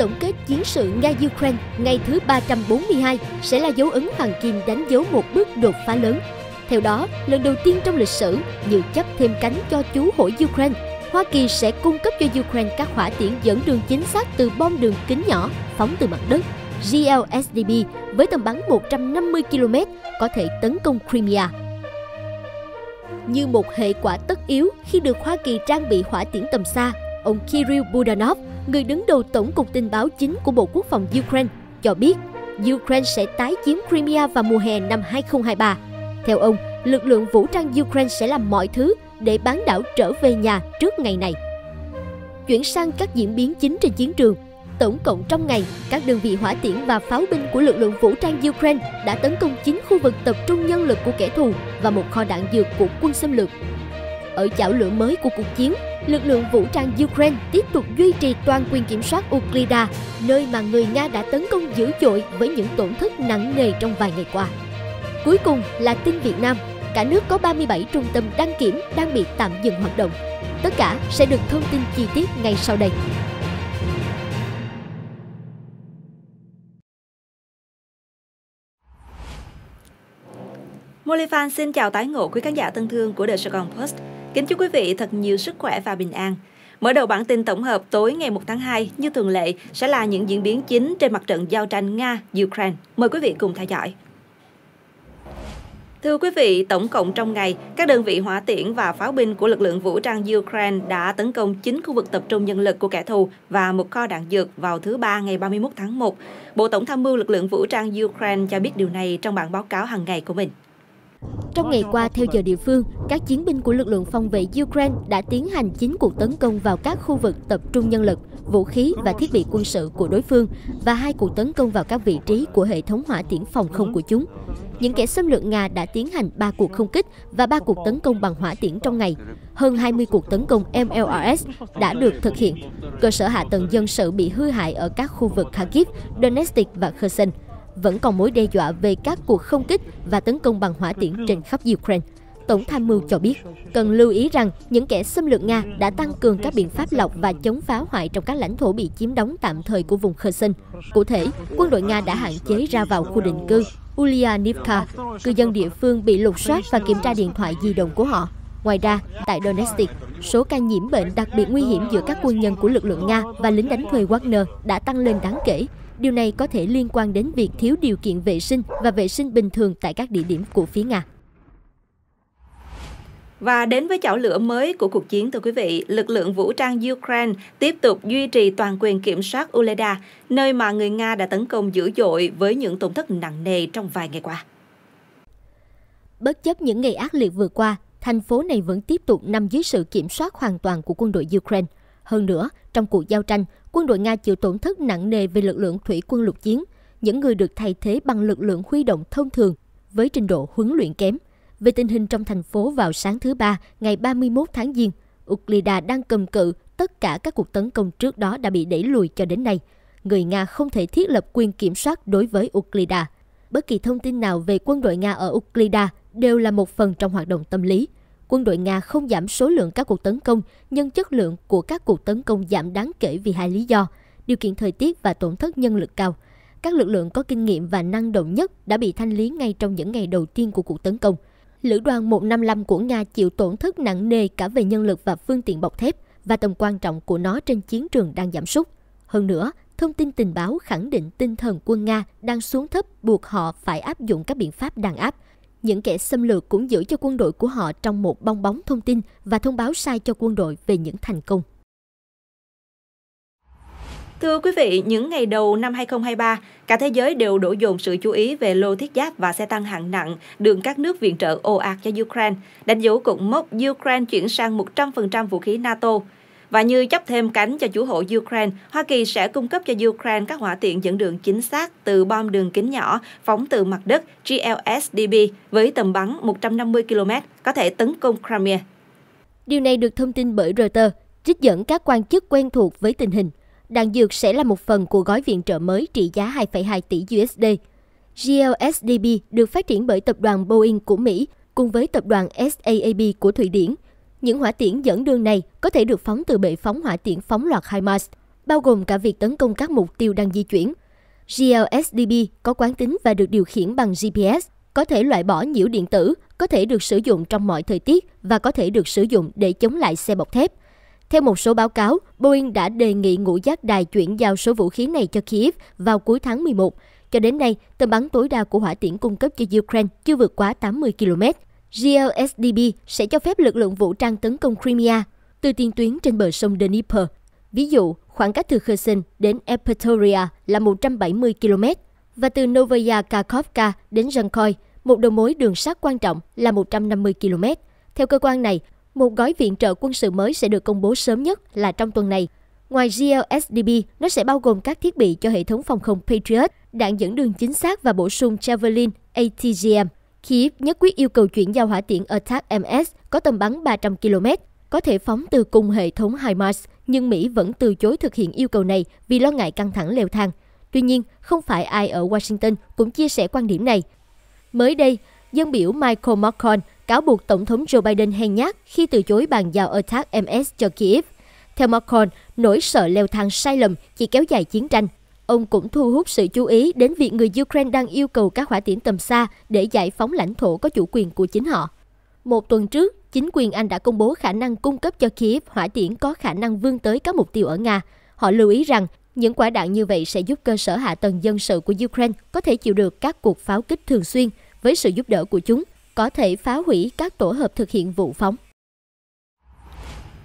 tổng kết chiến sự Nga-Ukraine ngày thứ 342 sẽ là dấu ấn hoàng kim đánh dấu một bước đột phá lớn. Theo đó, lần đầu tiên trong lịch sử, như chấp thêm cánh cho chú hổ Ukraine, Hoa Kỳ sẽ cung cấp cho Ukraine các hỏa tiễn dẫn đường chính xác từ bom đường kính nhỏ phóng từ mặt đất GLSDB với tầm bắn 150 km có thể tấn công Crimea. Như một hệ quả tất yếu khi được Hoa Kỳ trang bị hỏa tiễn tầm xa, ông Kirill Budanov, người đứng đầu Tổng cục Tình báo chính của Bộ Quốc phòng Ukraine, cho biết Ukraine sẽ tái chiếm Crimea vào mùa hè năm 2023. Theo ông, lực lượng vũ trang Ukraine sẽ làm mọi thứ để bán đảo trở về nhà trước ngày này. Chuyển sang các diễn biến chính trên chiến trường, tổng cộng trong ngày, các đơn vị hỏa tiễn và pháo binh của lực lượng vũ trang Ukraine đã tấn công 9 khu vực tập trung nhân lực của kẻ thù và một kho đạn dược của quân xâm lược. Ở chảo lửa mới của cuộc chiến, lực lượng vũ trang Ukraine tiếp tục duy trì toàn quyền kiểm soát Ukraine, nơi mà người Nga đã tấn công dữ dội với những tổn thất nặng nề trong vài ngày qua. Cuối cùng là tin Việt Nam. Cả nước có 37 trung tâm đăng kiểm đang bị tạm dừng hoạt động. Tất cả sẽ được thông tin chi tiết ngay sau đây. Molly Fan xin chào tái ngộ quý khán giả thân thương của The Sài Gòn Post. Kính chúc quý vị thật nhiều sức khỏe và bình an. Mở đầu bản tin tổng hợp tối ngày 1 tháng 2 như thường lệ sẽ là những diễn biến chính trên mặt trận giao tranh Nga-Ukraine. Mời quý vị cùng theo dõi. Thưa quý vị, tổng cộng trong ngày, các đơn vị hỏa tiễn và pháo binh của lực lượng vũ trang Ukraine đã tấn công 9 khu vực tập trung nhân lực của kẻ thù và một kho đạn dược vào thứ Ba ngày 31 tháng 1. Bộ Tổng tham mưu lực lượng vũ trang Ukraine cho biết điều này trong bản báo cáo hàng ngày của mình. Trong ngày qua, theo giờ địa phương, các chiến binh của lực lượng phòng vệ Ukraine đã tiến hành 9 cuộc tấn công vào các khu vực tập trung nhân lực, vũ khí và thiết bị quân sự của đối phương và hai cuộc tấn công vào các vị trí của hệ thống hỏa tiễn phòng không của chúng. Những kẻ xâm lược Nga đã tiến hành 3 cuộc không kích và 3 cuộc tấn công bằng hỏa tiễn trong ngày. Hơn 20 cuộc tấn công MLRS đã được thực hiện. Cơ sở hạ tầng dân sự bị hư hại ở các khu vực Kharkiv, Donetsk và Kherson vẫn còn mối đe dọa về các cuộc không kích và tấn công bằng hỏa tiễn trên khắp Ukraine. Tổng tham mưu cho biết, cần lưu ý rằng những kẻ xâm lược Nga đã tăng cường các biện pháp lọc và chống phá hoại trong các lãnh thổ bị chiếm đóng tạm thời của vùng Kherson. Cụ thể, quân đội Nga đã hạn chế ra vào khu định cư Ulyanivka, cư dân địa phương bị lục soát và kiểm tra điện thoại di động của họ. Ngoài ra, tại Donetsk, số ca nhiễm bệnh đặc biệt nguy hiểm giữa các quân nhân của lực lượng Nga và lính đánh thuê Wagner đã tăng lên đáng kể, Điều này có thể liên quan đến việc thiếu điều kiện vệ sinh và vệ sinh bình thường tại các địa điểm của phía Nga. Và đến với chảo lửa mới của cuộc chiến thưa quý vị, lực lượng vũ trang Ukraine tiếp tục duy trì toàn quyền kiểm soát Uleda, nơi mà người Nga đã tấn công dữ dội với những tổn thất nặng nề trong vài ngày qua. Bất chấp những ngày ác liệt vừa qua, thành phố này vẫn tiếp tục nằm dưới sự kiểm soát hoàn toàn của quân đội Ukraine. Hơn nữa, trong cuộc giao tranh, quân đội Nga chịu tổn thất nặng nề về lực lượng thủy quân lục chiến. Những người được thay thế bằng lực lượng huy động thông thường với trình độ huấn luyện kém. Về tình hình trong thành phố vào sáng thứ Ba, ngày 31 tháng Giêng, Uklida đang cầm cự tất cả các cuộc tấn công trước đó đã bị đẩy lùi cho đến nay. Người Nga không thể thiết lập quyền kiểm soát đối với Uklida. Bất kỳ thông tin nào về quân đội Nga ở Uklida đều là một phần trong hoạt động tâm lý – quân đội Nga không giảm số lượng các cuộc tấn công, nhưng chất lượng của các cuộc tấn công giảm đáng kể vì hai lý do, điều kiện thời tiết và tổn thất nhân lực cao. Các lực lượng có kinh nghiệm và năng động nhất đã bị thanh lý ngay trong những ngày đầu tiên của cuộc tấn công. Lữ đoàn 155 của Nga chịu tổn thất nặng nề cả về nhân lực và phương tiện bọc thép và tầm quan trọng của nó trên chiến trường đang giảm sút. Hơn nữa, thông tin tình báo khẳng định tinh thần quân Nga đang xuống thấp buộc họ phải áp dụng các biện pháp đàn áp – những kẻ xâm lược cũng giữ cho quân đội của họ trong một bong bóng thông tin và thông báo sai cho quân đội về những thành công. Thưa quý vị, những ngày đầu năm 2023, cả thế giới đều đổ dồn sự chú ý về lô thiết giáp và xe tăng hạng nặng đường các nước viện trợ ồ ạt cho Ukraine, đánh dấu cột mốc Ukraine chuyển sang 100% vũ khí NATO. Và như chấp thêm cánh cho chủ hộ Ukraine, Hoa Kỳ sẽ cung cấp cho Ukraine các hỏa tiện dẫn đường chính xác từ bom đường kính nhỏ phóng từ mặt đất GLSDB với tầm bắn 150 km có thể tấn công Crimea. Điều này được thông tin bởi Reuters, trích dẫn các quan chức quen thuộc với tình hình. Đạn dược sẽ là một phần của gói viện trợ mới trị giá 2,2 tỷ USD. GLSDB được phát triển bởi tập đoàn Boeing của Mỹ cùng với tập đoàn SAAB của Thụy Điển những hỏa tiễn dẫn đường này có thể được phóng từ bệ phóng hỏa tiễn phóng loạt HIMARS, bao gồm cả việc tấn công các mục tiêu đang di chuyển. GLSDB có quán tính và được điều khiển bằng GPS, có thể loại bỏ nhiễu điện tử, có thể được sử dụng trong mọi thời tiết và có thể được sử dụng để chống lại xe bọc thép. Theo một số báo cáo, Boeing đã đề nghị ngũ giác đài chuyển giao số vũ khí này cho Kiev vào cuối tháng 11. Cho đến nay, tầm bắn tối đa của hỏa tiễn cung cấp cho Ukraine chưa vượt quá 80 km. GLSDB sẽ cho phép lực lượng vũ trang tấn công Crimea từ tiền tuyến trên bờ sông Dnieper. Ví dụ, khoảng cách từ Kherson đến Epatoria là 170 km và từ Novaya Kakhovka đến Zhankoy, một đầu mối đường sắt quan trọng là 150 km. Theo cơ quan này, một gói viện trợ quân sự mới sẽ được công bố sớm nhất là trong tuần này. Ngoài GLSDB, nó sẽ bao gồm các thiết bị cho hệ thống phòng không Patriot, đạn dẫn đường chính xác và bổ sung Javelin ATGM. Kiev nhất quyết yêu cầu chuyển giao hỏa tiễn Attack MS có tầm bắn 300 km, có thể phóng từ cùng hệ thống HIMARS, nhưng Mỹ vẫn từ chối thực hiện yêu cầu này vì lo ngại căng thẳng leo thang. Tuy nhiên, không phải ai ở Washington cũng chia sẻ quan điểm này. Mới đây, dân biểu Michael Macron cáo buộc Tổng thống Joe Biden hèn nhát khi từ chối bàn giao Attack MS cho Kiev. Theo Macron, nỗi sợ leo thang sai lầm chỉ kéo dài chiến tranh Ông cũng thu hút sự chú ý đến việc người Ukraine đang yêu cầu các hỏa tiễn tầm xa để giải phóng lãnh thổ có chủ quyền của chính họ. Một tuần trước, chính quyền Anh đã công bố khả năng cung cấp cho Kiev hỏa tiễn có khả năng vươn tới các mục tiêu ở Nga. Họ lưu ý rằng những quả đạn như vậy sẽ giúp cơ sở hạ tầng dân sự của Ukraine có thể chịu được các cuộc pháo kích thường xuyên với sự giúp đỡ của chúng, có thể phá hủy các tổ hợp thực hiện vụ phóng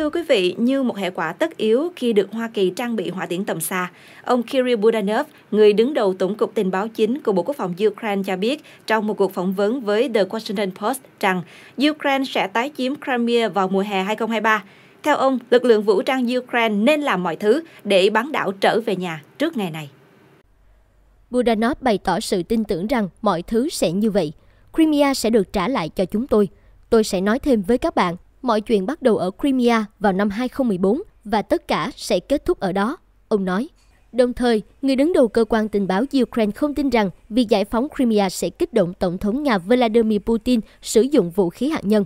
thưa quý vị, như một hệ quả tất yếu khi được Hoa Kỳ trang bị hỏa tiễn tầm xa, ông Kirill Budanov, người đứng đầu Tổng cục Tình báo chính của Bộ Quốc phòng Ukraine cho biết trong một cuộc phỏng vấn với The Washington Post rằng Ukraine sẽ tái chiếm Crimea vào mùa hè 2023. Theo ông, lực lượng vũ trang Ukraine nên làm mọi thứ để bán đảo trở về nhà trước ngày này. Budanov bày tỏ sự tin tưởng rằng mọi thứ sẽ như vậy. Crimea sẽ được trả lại cho chúng tôi. Tôi sẽ nói thêm với các bạn Mọi chuyện bắt đầu ở Crimea vào năm 2014 và tất cả sẽ kết thúc ở đó, ông nói. Đồng thời, người đứng đầu cơ quan tình báo Ukraine không tin rằng việc giải phóng Crimea sẽ kích động Tổng thống Nga Vladimir Putin sử dụng vũ khí hạt nhân.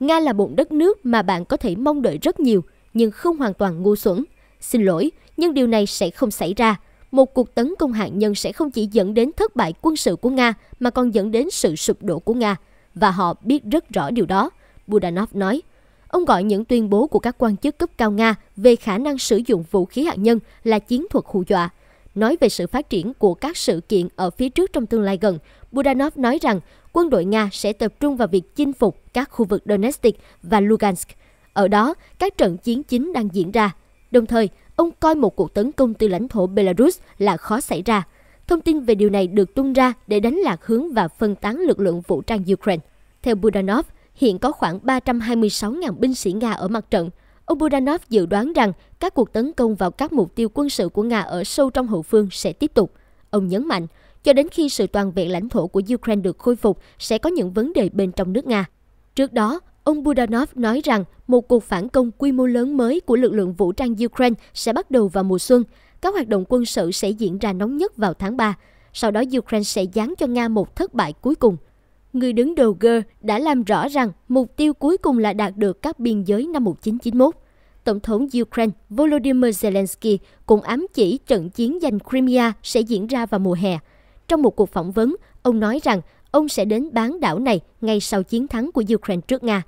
Nga là một đất nước mà bạn có thể mong đợi rất nhiều, nhưng không hoàn toàn ngu xuẩn. Xin lỗi, nhưng điều này sẽ không xảy ra. Một cuộc tấn công hạt nhân sẽ không chỉ dẫn đến thất bại quân sự của Nga mà còn dẫn đến sự sụp đổ của Nga. Và họ biết rất rõ điều đó. Budanov nói. Ông gọi những tuyên bố của các quan chức cấp cao Nga về khả năng sử dụng vũ khí hạt nhân là chiến thuật hù dọa. Nói về sự phát triển của các sự kiện ở phía trước trong tương lai gần, Budanov nói rằng quân đội Nga sẽ tập trung vào việc chinh phục các khu vực Donetsk và Lugansk. Ở đó, các trận chiến chính đang diễn ra. Đồng thời, ông coi một cuộc tấn công từ lãnh thổ Belarus là khó xảy ra. Thông tin về điều này được tung ra để đánh lạc hướng và phân tán lực lượng vũ trang Ukraine. Theo Budanov, hiện có khoảng 326.000 binh sĩ Nga ở mặt trận. Ông Budanov dự đoán rằng các cuộc tấn công vào các mục tiêu quân sự của Nga ở sâu trong hậu phương sẽ tiếp tục. Ông nhấn mạnh, cho đến khi sự toàn vẹn lãnh thổ của Ukraine được khôi phục, sẽ có những vấn đề bên trong nước Nga. Trước đó, ông Budanov nói rằng một cuộc phản công quy mô lớn mới của lực lượng vũ trang Ukraine sẽ bắt đầu vào mùa xuân. Các hoạt động quân sự sẽ diễn ra nóng nhất vào tháng 3. Sau đó Ukraine sẽ giáng cho Nga một thất bại cuối cùng người đứng đầu G đã làm rõ rằng mục tiêu cuối cùng là đạt được các biên giới năm 1991. Tổng thống Ukraine Volodymyr Zelensky cũng ám chỉ trận chiến giành Crimea sẽ diễn ra vào mùa hè. Trong một cuộc phỏng vấn, ông nói rằng ông sẽ đến bán đảo này ngay sau chiến thắng của Ukraine trước Nga.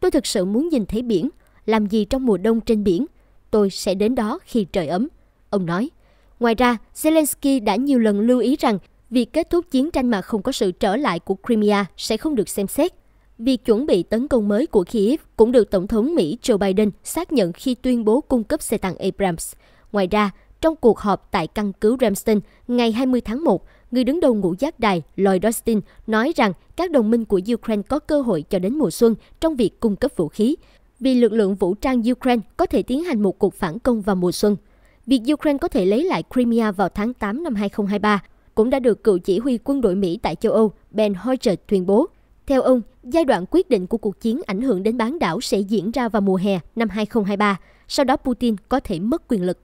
Tôi thực sự muốn nhìn thấy biển, làm gì trong mùa đông trên biển. Tôi sẽ đến đó khi trời ấm, ông nói. Ngoài ra, Zelensky đã nhiều lần lưu ý rằng việc kết thúc chiến tranh mà không có sự trở lại của Crimea sẽ không được xem xét. Việc chuẩn bị tấn công mới của Kiev cũng được Tổng thống Mỹ Joe Biden xác nhận khi tuyên bố cung cấp xe tăng Abrams. Ngoài ra, trong cuộc họp tại căn cứ Ramstein ngày 20 tháng 1, người đứng đầu ngũ giác đài Lloyd Austin nói rằng các đồng minh của Ukraine có cơ hội cho đến mùa xuân trong việc cung cấp vũ khí, vì lực lượng vũ trang Ukraine có thể tiến hành một cuộc phản công vào mùa xuân. Việc Ukraine có thể lấy lại Crimea vào tháng 8 năm 2023 cũng đã được cựu chỉ huy quân đội Mỹ tại châu Âu Ben Hodges tuyên bố. Theo ông, giai đoạn quyết định của cuộc chiến ảnh hưởng đến bán đảo sẽ diễn ra vào mùa hè năm 2023, sau đó Putin có thể mất quyền lực.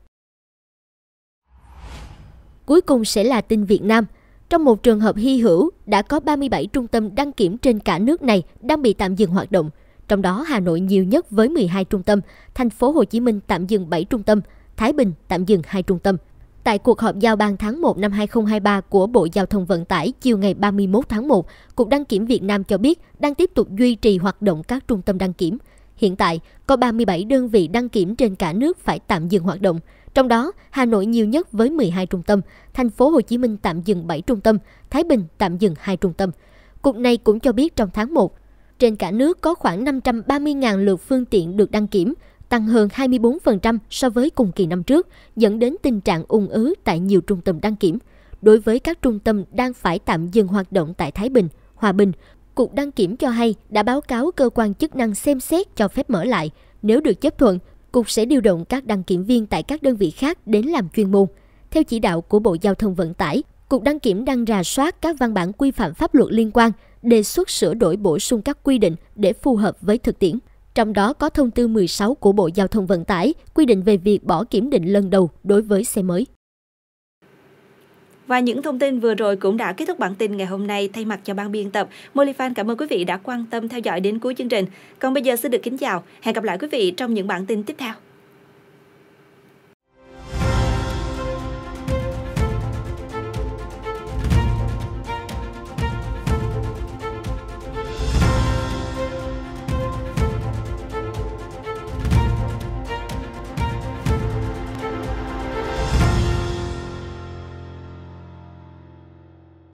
Cuối cùng sẽ là tin Việt Nam. Trong một trường hợp hy hữu, đã có 37 trung tâm đăng kiểm trên cả nước này đang bị tạm dừng hoạt động. Trong đó Hà Nội nhiều nhất với 12 trung tâm, thành phố Hồ Chí Minh tạm dừng 7 trung tâm, Thái Bình tạm dừng 2 trung tâm. Tại cuộc họp giao ban tháng 1 năm 2023 của Bộ Giao thông Vận tải chiều ngày 31 tháng 1, Cục Đăng kiểm Việt Nam cho biết đang tiếp tục duy trì hoạt động các trung tâm đăng kiểm. Hiện tại, có 37 đơn vị đăng kiểm trên cả nước phải tạm dừng hoạt động. Trong đó, Hà Nội nhiều nhất với 12 trung tâm, thành phố Hồ Chí Minh tạm dừng 7 trung tâm, Thái Bình tạm dừng 2 trung tâm. Cục này cũng cho biết trong tháng 1, trên cả nước có khoảng 530.000 lượt phương tiện được đăng kiểm, tăng hơn 24% so với cùng kỳ năm trước, dẫn đến tình trạng ùn ứ tại nhiều trung tâm đăng kiểm. Đối với các trung tâm đang phải tạm dừng hoạt động tại Thái Bình, Hòa Bình, Cục đăng kiểm cho hay đã báo cáo cơ quan chức năng xem xét cho phép mở lại. Nếu được chấp thuận, Cục sẽ điều động các đăng kiểm viên tại các đơn vị khác đến làm chuyên môn. Theo chỉ đạo của Bộ Giao thông Vận tải, Cục đăng kiểm đang rà soát các văn bản quy phạm pháp luật liên quan, đề xuất sửa đổi bổ sung các quy định để phù hợp với thực tiễn. Trong đó có thông tư 16 của Bộ Giao thông Vận tải quy định về việc bỏ kiểm định lần đầu đối với xe mới. Và những thông tin vừa rồi cũng đã kết thúc bản tin ngày hôm nay. Thay mặt cho ban biên tập, Molifan cảm ơn quý vị đã quan tâm theo dõi đến cuối chương trình. Còn bây giờ xin được kính chào, hẹn gặp lại quý vị trong những bản tin tiếp theo.